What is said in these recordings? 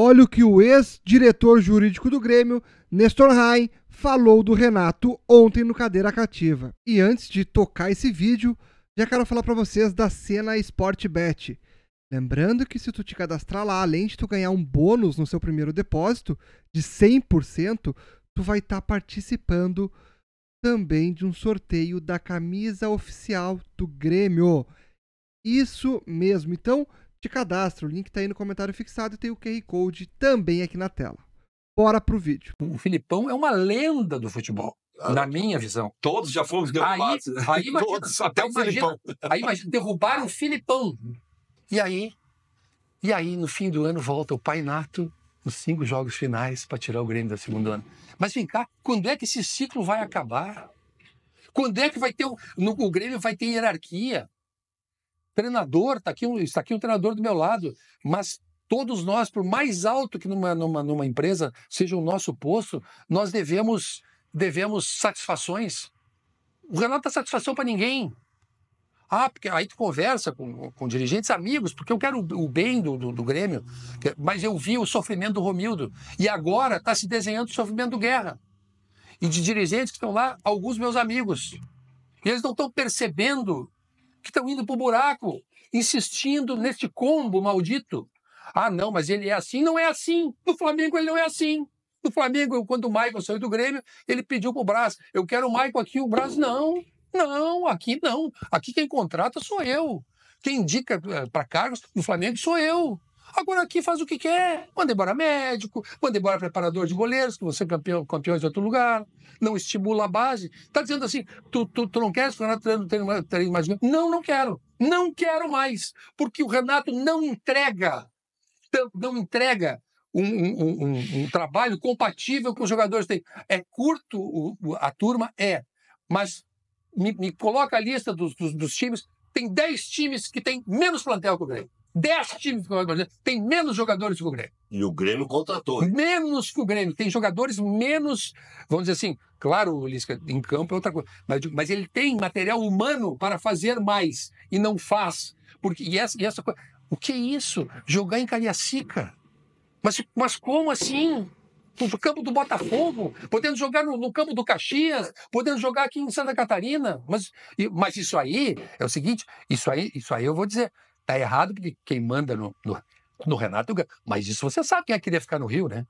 Olha o que o ex-diretor jurídico do Grêmio, Nestor Rain, falou do Renato ontem no Cadeira Cativa. E antes de tocar esse vídeo, já quero falar para vocês da cena Sportbet. Lembrando que se tu te cadastrar lá, além de tu ganhar um bônus no seu primeiro depósito de 100%, tu vai estar tá participando também de um sorteio da camisa oficial do Grêmio. Isso mesmo. Então, de cadastro, o link tá aí no comentário fixado e tem o QR Code também aqui na tela. Bora pro vídeo. O Filipão é uma lenda do futebol, ah, na minha visão. Todos já fomos derrubados. Aí, né? aí imagina, todos, até aí o imagina, Filipão. Aí imagina, derrubaram o Filipão. E aí, e aí, no fim do ano, volta o Painato nos cinco jogos finais para tirar o Grêmio da segunda ano. Mas vem cá, quando é que esse ciclo vai acabar? Quando é que vai ter. O, no, o Grêmio vai ter hierarquia? treinador, está aqui, um, está aqui um treinador do meu lado, mas todos nós, por mais alto que numa, numa, numa empresa seja o nosso posto, nós devemos, devemos satisfações. O Renato está satisfação para ninguém. Ah, porque aí tu conversa com, com dirigentes, amigos, porque eu quero o, o bem do, do, do, Grêmio, mas eu vi o sofrimento do Romildo. E agora está se desenhando o sofrimento do Guerra. E de dirigentes que estão lá, alguns meus amigos. E eles não estão percebendo que estão indo para o buraco, insistindo hum. neste combo maldito. Ah, não, mas ele é assim. Não é assim. No Flamengo ele não é assim. No Flamengo, quando o Michael saiu do Grêmio, ele pediu para o Braz, eu quero o Michael aqui. O Braz, não, não, aqui não. Aqui quem contrata sou eu. Quem indica eh, para cargos no Flamengo sou eu. Agora aqui faz o que quer. Manda embora médico, manda embora preparador de goleiros, que você é campeão, campeão de outro lugar. Não estimula a base. Está dizendo assim, tu, tu, tu não queres que o Renato treine, treine mais... Não, não quero. Não quero mais. Porque o Renato não entrega, não entrega um, um, um, um trabalho compatível com os jogadores. Tem. É curto o, a turma? É. Mas me, me coloca a lista dos, dos, dos times. Tem 10 times que têm menos plantel que o Grêmio. 10 times que o Brasileiro tem menos jogadores que o Grêmio. E o Grêmio contratou. Menos que o Grêmio. Tem jogadores menos, vamos dizer assim, claro, Lisca, em campo é outra coisa, mas, mas ele tem material humano para fazer mais e não faz. Porque, e essa, e essa coisa. O que é isso? Jogar em Cariacica. Mas, mas como assim? No campo do Botafogo, podendo jogar no, no, campo do Caxias, podendo jogar aqui em Santa Catarina. Mas, mas isso aí é o seguinte: isso aí, isso aí eu vou dizer. Tá errado que quem manda no, no, no Renato. Mas isso você sabe quem é que queria ficar no Rio, né?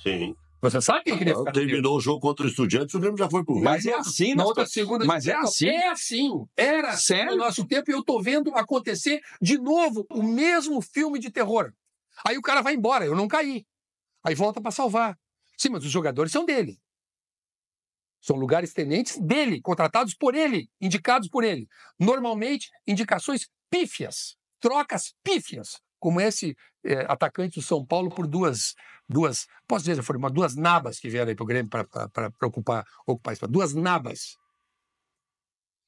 Sim. Você sabe quem queria ficar no Terminou Rio? o jogo contra o Estudiantes, o Grêmio já foi pro Rio. Mas é assim, é na outra segunda. Mas é assim. É assim. Era assim o no nosso tempo e eu tô vendo acontecer de novo o mesmo filme de terror. Aí o cara vai embora, eu não caí. Aí volta para salvar. Sim, mas os jogadores são dele. São lugares tenentes dele, contratados por ele, indicados por ele. Normalmente, indicações pífias trocas pífias, como esse é, atacante do São Paulo por duas, duas posso dizer, foram duas nabas que vieram aí para o Grêmio para ocupar, ocupar isso, duas nabas.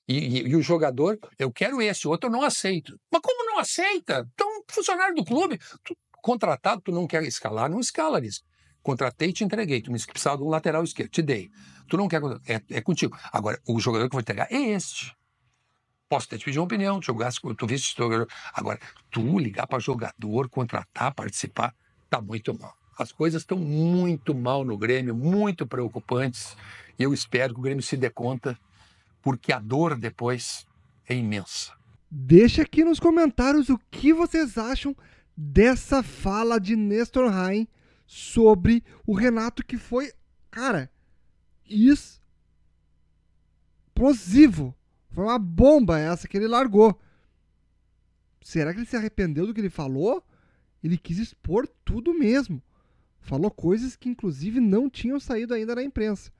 E, e, e, o jogador, eu quero esse, outro eu não aceito. Mas como não aceita? Então, funcionário do clube, tu, contratado, tu não quer escalar, não escala isso. Contratei e te entreguei. Tu me precisava de um lateral esquerdo, te dei. Tu não quer. É, é contigo. Agora, o jogador que eu vou entregar é este. Posso até te pedir uma opinião, jogasse, tu viste jogador. Agora, tu ligar para jogador, contratar, participar, tá muito mal. As coisas estão muito mal no Grêmio, muito preocupantes. E eu espero que o Grêmio se dê conta, porque a dor depois é imensa. Deixa aqui nos comentários o que vocês acham dessa fala de Nestor Rain sobre o Renato, que foi, cara, explosivo. Foi uma bomba essa que ele largou. Será que ele se arrependeu do que ele falou? Ele quis expor tudo mesmo. Falou coisas que, inclusive, não tinham saído ainda na imprensa.